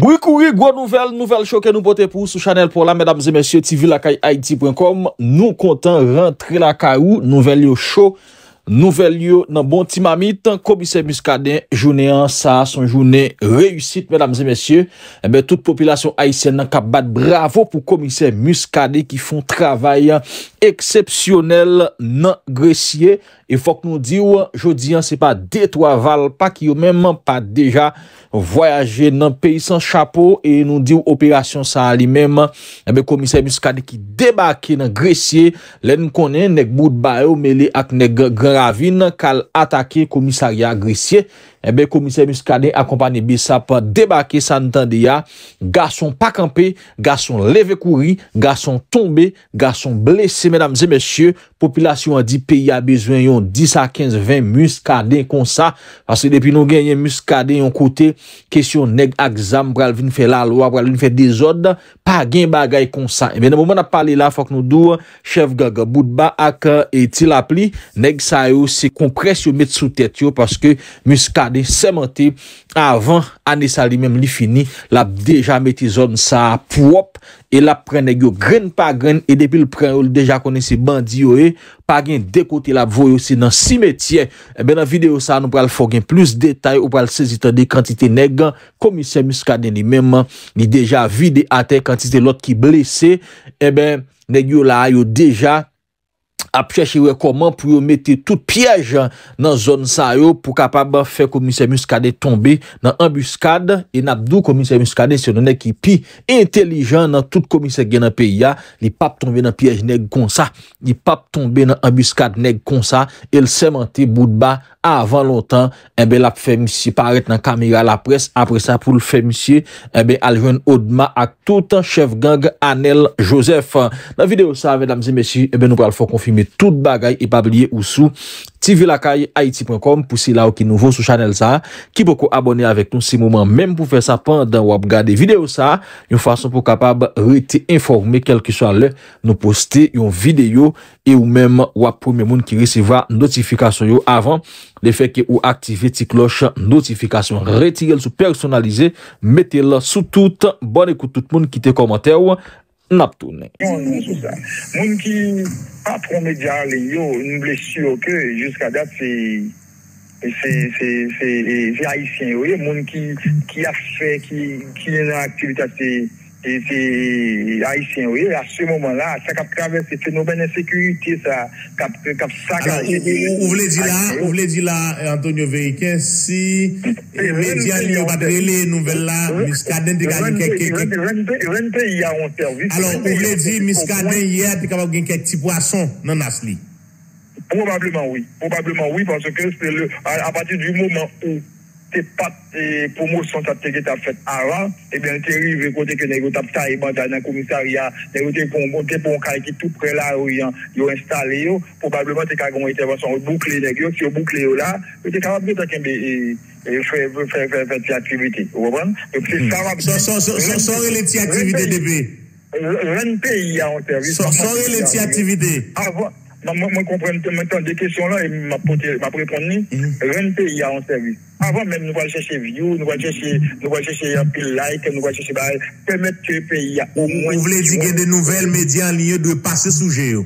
Bouy kouy, gwa nouvel, nouvel show ke nou bote pou sou chanel pou la, medam zemesye tv lakay haiti.com, nou kontan rentri lakay ou, nouvel yo show. Nouvel yo nan bon ti mamit Komise Muskade jounen an sa Son jounen eh reyusit Toute popilasyon Aysen nan kap bat Bravo pou Komise Muskade Ki fon travay Eksepsyonel nan Gresye E fok nou di ou Jodi an se pa detwaval Pa ki yo menman pa deja Voyaje nan peyi san chapo E nou di ou operasyon sa li menman eh Komise Muskade ki debake Nan Gresye Len konen nek bout bae ou mele ak nek gen ravin kal atake komisaria grisye ebe eh komise muskade akompane be sa pa debake sa ntande ya gason pa kampe, gason leve kouri, gason tombe gason blese, menam zemesye populasyon di pe ya bezwen yon 10 a 15, 20 muskade kon sa ase depi nou genye muskade yon kote, kesyon neg akzam bral vin fe lalwa, bral vin fe dezod pa gen bagay kon sa ebe nan mouman ap pale la fok nou dou chef gaga boudba ak euh, eti lapli neg sa yo se kompres yo met sou tete yo paske muskade semente avan ane sa li mem li fini la deja meti zon sa apwop e la pren negyo gren pagren e depil pren ou li deja kone se bandi yo e pagren dekote la voyo se nan si metye e ben nan videyo sa nou pral fok gen plus detay ou pral sezitande kantite neggan komise miska deni memman ni deja vide ate kantite lot ki blese e ben negyo la ayo deja ap chèche rekomand pou yo mette tout pièj nan zon sa yo pou kapab fè komise muskade tombe nan ambuskade, e napdou komise muskade se nou nekipi intelijan nan tout komise genan peya li pap tombe nan pièj neg kon sa li pap tombe nan ambuskade neg kon sa, el semente boudba avan lontan, ebe la fèmissi paret nan kamira la pres apresan pou l fèmissi, ebe aljwen odman ak toutan chef gang Anel Joseph, nan videyo sa vè damzi mesi, ebe nou pral fò konfimi tout bagay epabliye ou sou tvlakayaiti.com pou si la ou ki nouvo sou chanel sa ki pou ko abone avek ton si mouman menm pou fe sa pandan wap gade videyo sa yon fason pou kapab rete informe kel ki so ale nou poste yon videyo e ou menm wap pou menmoun ki resiva notifikasyon yo avan de feke ou aktive ti kloche notifikasyon retirel sou personalize mette la sou tout bon ekoute tout moun ki te komentè wou naptounen. Moun ki a promedyan le yo nou ble syo ke, jouska dat se se a yi syen. Moun ki a fè, ki yon aktybita se A yi sien wè, a sou mouman la, sa kap kave se te nou bènen sekuriti sa Kap sak a yi sien wè Ou vle di la, ou vle di la, Antonio Veikensi Medi al yi ou pa dele nouvel la, miska den di ganyen kekeke Ren te yi a yon tervi Ou vle di miska den yi a di kaba gen kekeke ti po ason nan as li Probableman wè, probableman wè, panso ke a pati di mouman ou te pat e, pou mou son sa teke ta fet avan, ebyen te rive kote ke negyo tap sa e bandan nan koumissaria, negyo te pou mou te pou mou kare ki tout pre la ou yon yo installe yo, poubableman te kagoun ite vason ou boukle negyo, si yo boukle yo la, e te karab gen ta kembe e fwe fwe fwe fwe ti aktivite, ou waban? E pwè hmm. se karab gen... Sonsore le ti aktivite debe? Rente yon terbi. Sonsore le ti aktivite? Avwa... Mwen komprente mwen tan de kesyon la E mwen aprepan ni mm. Ren pe ya anservi Avan men nou wale chese view Nou wale chese like Pemet ke pe ya Ou vle di gen de nouvel medyan Liye de pa se suje yo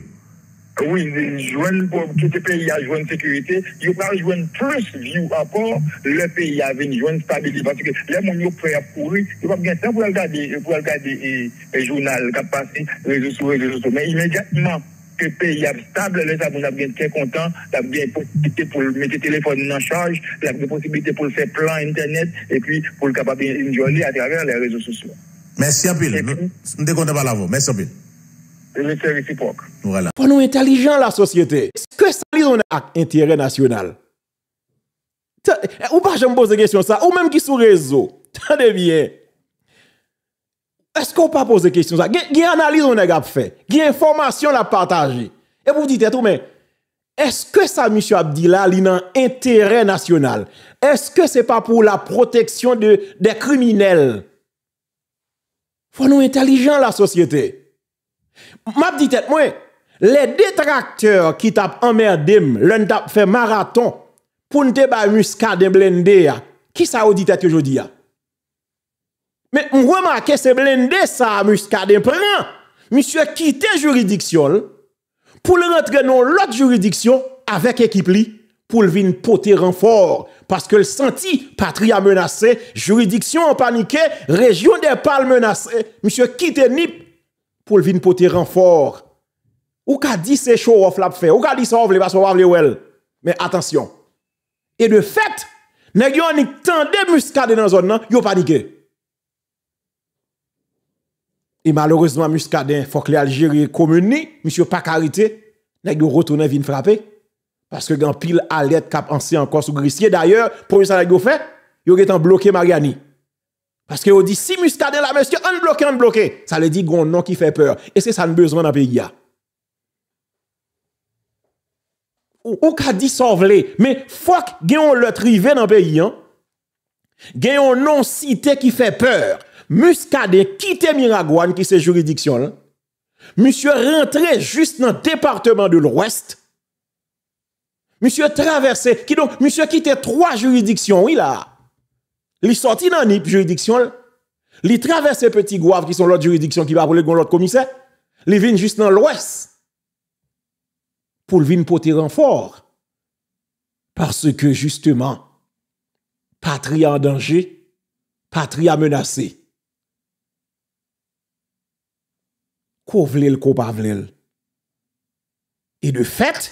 Ki te pe ya jwen sekurite Yo wale jwen pres view Apo le pe ya ven Jwen stabil Le moun yo pre apour Yo wale gen se wale gade e, e Jounal kapasi Men imediatman Pè y ap stable lè sa pou j ap gen kèk kontan, j ap gen posibilite pou mète telefon nan chanj, j ap gen posibilite pou lè fè plan internet, e pwi pou lè kapap enjoli a traver lè rezo sosyo. Mèsi apil, mdè kontan pa la vò, mèsi apil. Mèsi apil. Pò nou intelijan la sosyete, eskè sali zon ak intere nasyonal? Ou pa j ap pose gèsyon sa, ou mèm ki sou rezo, tan devye... Eske ou pa pose kesyon sa? Gye analize ou ne gap fe? Gye informasyon la pataje? E pou dit etou men, eske sa, M. Abdila, li nan interè national? Eske se pa pou la proteksyon de kriminelle? Fon nou intelijan la sosyete? Mab dit etou, mwen, le detrakteur ki tap emmerdim, loun tap fe maraton, poun te ba muska demblende ya, ki sa ou dit etou jodi ya? Men mwem ake se blende sa muskade. Mpren, msye kite juridiksyon pou le rentre nan lot juridiksyon avèk ekip li pou le vin poter renfor. Paske l senti patria menase, juridiksyon panike, rejyon depal menase, msye kite nip pou le vin poter renfor. Ou ka di se chou waf lap fe, ou ka di sa wavle bas wavle wèl. Men atansyon. E de fèt, negyon ni tan de muskade nan zon nan, yo panike. E malourezman muskaden fok le Algérie komeni, moussio pa karite, nèk yo rotounen vin frapè. Paske gen pil alèd kap ansè an kos ou grisye. D'ayèr, pounè sa nèk yo fè, yo gen tan blokè Mariani. Paske yo di, si muskaden la mènske, an blokè, an blokè. Sa le di goun nan ki fè pèr. E se sa n'bezwan nan peyi ya. Ou ka disovle, mè fok gen yon letri ven nan peyi ya. Gen yon nan site ki fè pèr. Muscadet quitte Miragouane, qui c'est juridiction là. Monsieur rentré juste dans le département de l'Ouest. Monsieur traversé, qui donc, monsieur quitte trois juridictions, oui là. Il sorti dans une juridiction Il traversé Petit Gouave, qui sont l'autre juridiction qui va pour l'autre commissaire. Il vient juste dans l'Ouest. Pour le venir porter renfort. Parce que justement, patrie en danger, patrie menacée. Kou vlel, kou pa vlel. E de fèt,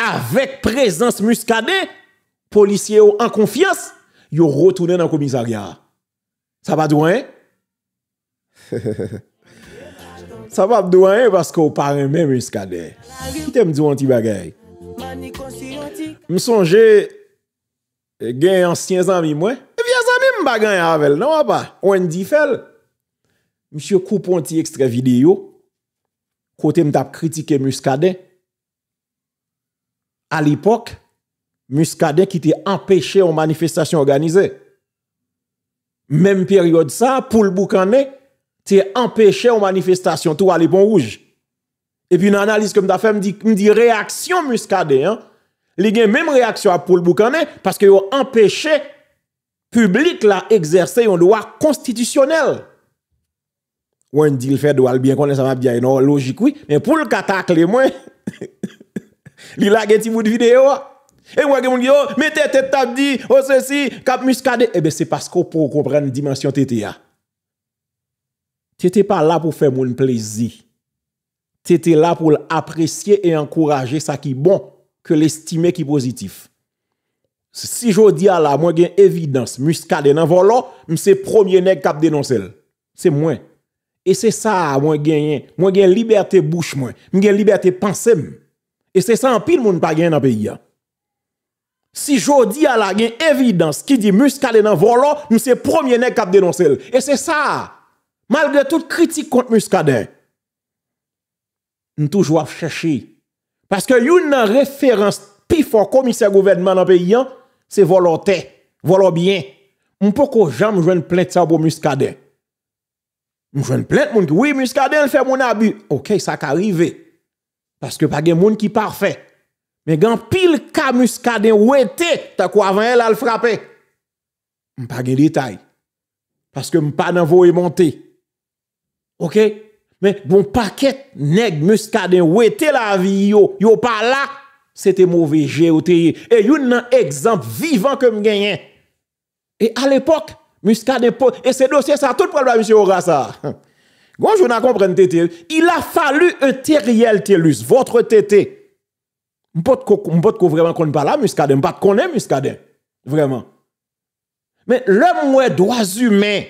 avèk prezans muskade, polisye ou an konfians, yo rotounen an komisariya. Sa pa dwenye? Sa pa dwenye, baske ou parèmè muskade. Ki te mdou an ti bagay? M sonje, eh, gen yansyen zanmi mwen? Eh, gen yansyen zanmi m bagay an avèl, nan wè pa? M se koupon ti ekstra videyo, kote m da kritike muskade, al ipok, muskade ki te empèche an manifestasyon organizè. Mèm periode sa, pou l'boukanè, te empèche an manifestasyon, tou al ipon rouge. Epi yon analise ke m da fè, m di reaksyon muskade, li gen mèm reaksyon an pou l'boukanè, paske yon empèche publik la eksersè yon doa konstitisyonel. Ou an di l fèd ou albyen konen sa map di a yon, logik wè, men pou l katak lè mwen, li la gen ti mout videyo, e mwen gen moun di yo, me te te tabdi, o se si, kap muskade, ebe se pasko pou kompren dimensyon te te ya. Te te pa la pou fè moun plezi, te te la pou l apresye e ankoraje sa ki bon, ke l estime ki pozitif. Si jodi a la, mwen gen evidans muskade nan volon, mse promyenèk kap denonsel. Se mwen, E se sa mwen genyen. Mwen genyen liberte bouch mwen. Mwen genyen liberte pansem. E se sa anpil moun pa genyen nan peyi an. Si jodi ala genye evidans ki di muskade nan volon, mwen se promyenen kap denonsel. E se sa. Malge tout kritik kont muskade. Mwen touj waf cheshi. Paske yon nan referans pi fok komise gouverdman nan peyi an, se volon te. Volon bien. Mwen pou ko jam jwen plen tsa bo muskade. Mwen jwen plète moun ki, wè muskaden l fè moun abu. Ok, sa ka rive. Paske pa gen moun ki parfè. Men gen pil ka muskaden wète, ta kwa avan el al frapè. Mwen pa gen detay. Paske mwen pa nan vo e montè. Ok? Men, mwen bon pa ket neg muskaden wète la vi yo, yo pa la, se te mou veje ou te ye. E yon nan ekzamp vivan ke mwen genyen. E al epok, Muska depote. E se dosye sa tout problemat, M. Orasa. Gon, jona kompren tete. Il a falu ete riel telus. Votre tete. M'pot ko vreman konnen pa la muskade. M'pot konnen muskade. Vreman. Men, lè mwen mwen doaz humen.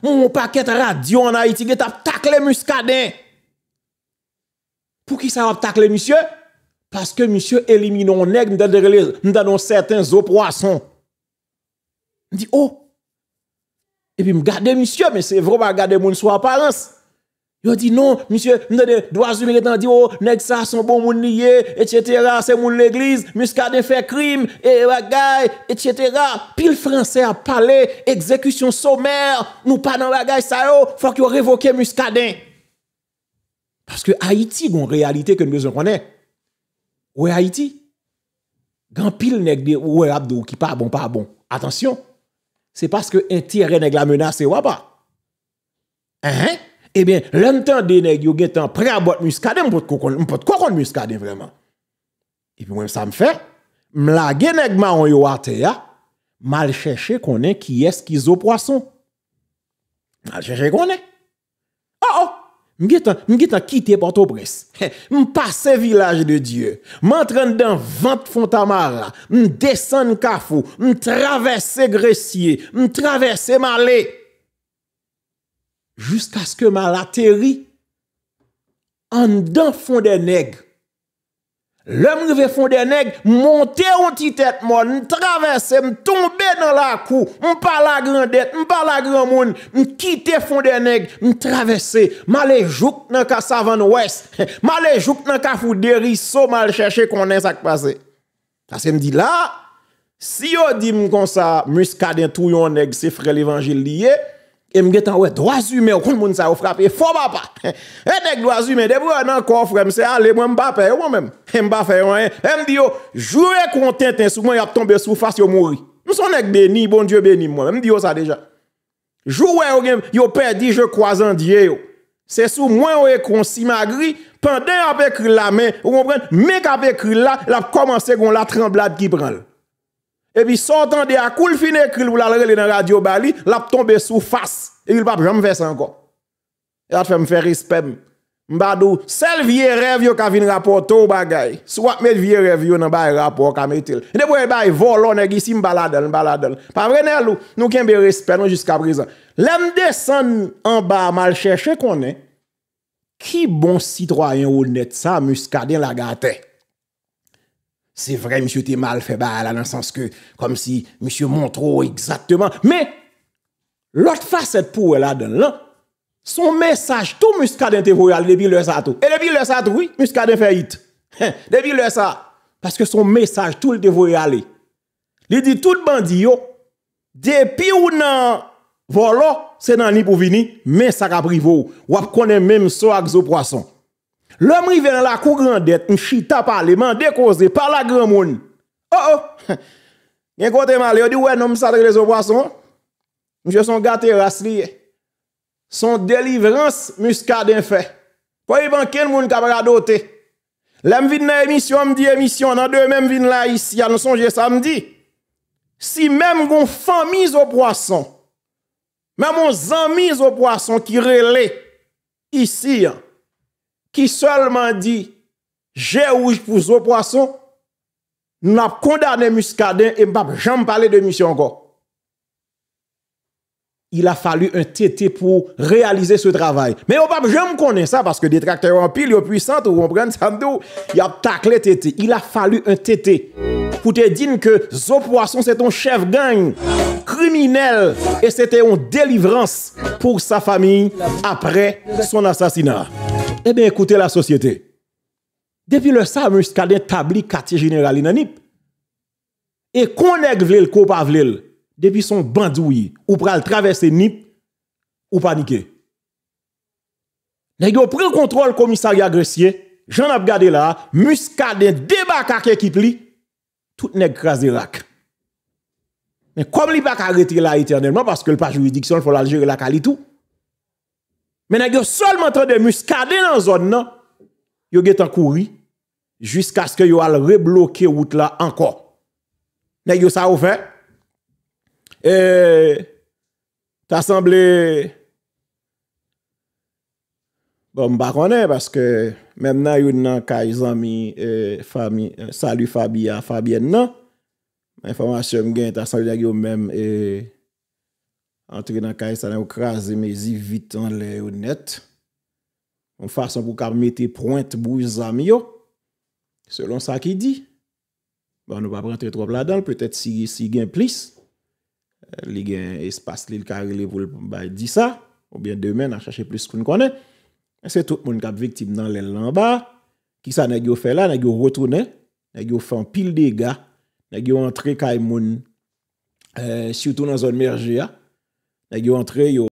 Mwen mwen paket radio an Haiti get ap takle muskade. Pou ki sa ap takle, M. Paske M. elimine on neg mwen danon seten zo poason. Di, oh, Epi m gade misyo, men se vro m a gade moun sou aparense. Yo di non, misyo, m de de doazoume getan di, oh, neg sa son bon moun niye, etchetera, se moun l'eglise, muskade fè krim, e wagay, etchetera. Pil franse a pale, ekzekusyon somer, nou panan wagay sa yo, fòk yo revoke muskade. Paske Haiti gon realite ke nou bezon konen. Ou e Haiti? Gan pil neg di, ou e Abdo, ki pa bon, pa bon. Atensyon, se paske enti re neg la menase wapa. Eh, eh, e ben, lantan de neg yo gen tan pre a bot muskade m pot kokon, m pot kokon muskade vreman. Epi mwen sa m fe, m la gen neg ma yon yo ate ya, mal cheshe konen ki eskizo poason. Mal cheshe konen. Oh oh, Mwen getan kite Portobres, mwen pase vilaj de Diyo, mwen entren den 20 fontamara, mwen desen Nkafo, mwen travesse Gresye, mwen travesse Malé, jousk askeman la teri, an den font de Negre. Le mre ve fonde neg, monte onti tet mo, m travese, m tombe nan la kou, m pala grandet, m pala grand moun, m kite fonde neg, m travese, ma le jouk nan ka savan wes, ma le jouk nan ka fou deri so mal cheshe konen sak pase. Tase m di la, si yo di m konsa muska den tou yon neg se frel evanjil liye, E mgetan wè, doazume, wè, kon moun sa wè frape, fò bapa. E dèk doazume, dèbè wè nan kofre, mse ale, mwen mbapè, wè mwen mbapè, wè mdi yo, jouè kontentin sou mwen yap tombe sou fasyo mouri. Msonèk beni, bon diyo beni mwen, mdi yo sa deja. Jouè wè, yo pè di, je kwa zan diye yo. Se sou mwen wè konsi magri, pandè yap ekri la men, wè mwen mwen, mwen kwa bekri la, l ap komanse goun la tremblade ki pranl. Ebi sotan de akoul fin ekril ou lalre li nan radyo bali, lap tombe sou fass. E bil pap, jan mwen fè sè anko. E at fè mwen fè rispèm. Mwen ba dou, sel vie revyo ka vin rapor tou bagay. Sou ap met vie revyo nan bay rapor ka metil. E de pou e bay volon e gisi mbala del, mbala del. Pa vrenè lou, nou ken be rispèm, nou jiska prizant. Lem de san an ba mal chèche konen, ki bon sitroyen ou net sa muska din la gatey? Se vre, msye te mal fe ba la nan sanske kom si msye montre ou ekzakteman. Men, lot fa set pou e la den lan, son mesaj tou msye ka den te voyale debi lè sa tou. E debi lè sa tou, oui, msye ka den fe yit. Depi lè sa, paske son mesaj tou lè te voyale. Li di tout bandi yo, depi ou nan volo, se nan ni pou vini, mesaj aprivo ou ap konen mem so ak zo prason. Lòm rive nan la kou grandet, m chita pali, man dekoze, pala gran moun. Oh oh, gen kote mali, yo di wè nan m satre de zo poason, m jè son gater asliye. Son delivrans muska den fe. Kwa yi ban ken moun kabra dotè. Lèm vin nan emisyon, m di emisyon, nan dèm m vin la isi, an nou sonje sa m di. Si mèm goun fanmiz o poason, mèm m zanmiz o poason ki rele, isi an. Ki selman di Je ouj pou zo poisson Nou ap kondane muskaden E mpap janm pale de musyon anko Il a falu un tete pou Realize sou travay Men yo mpap janm konen sa Paske detrakte yo anpil yo pwisante Ou anpren sandou Il a falu un tete Pou te din ke zo poisson se ton chef gang Kriminel E se te yon delivrans Pou sa fami apre son asasina Ebe, eh ekoute la sosyete, depi le sa muska den tabli katye generali nan nip, e kon ek vle l ko pa vle l, depi son bandoui, ou pra l travesse nip, ou panike. Nèk yo pre kontrol komisari agresye, jen ap gade la, muska den deba kake kip li, tout nèk krasi rak. Men kom li pa kagreti la eternelman, paske l pa juridiksyon, fol aljere la kalitou, Men nè gyo sol mentran de muskade nan zon nan, yo getan kouri, jisk aske yo al rebloke wout la anko. Nè gyo sa ou fe, e, eh, tasanble, bon mba konen, paske, men nan yon nan kaj zanmi, e, salu Fabien nan, men faman asyem gen, tasanble yon eh, non? men, e, eh, antre nan kaye sa nan ou krasi mezi vitan le ou net, ou fason pou kap meti pointe bou zam yo, selon sa ki di, ba nou pa prantre trop la don, petet si gen plis, eh, li gen espas li l karile pou l bambay di sa, ou bien demen a chache plis koun konen, se tout moun kap viktim nan len lan ba, ki sa nan gyo fe la, nan gyo rotounen, nan gyo fan pil dega, nan gyo antre kay moun, eh, si ou tou nan zon merje ya, Like yo entré, Yo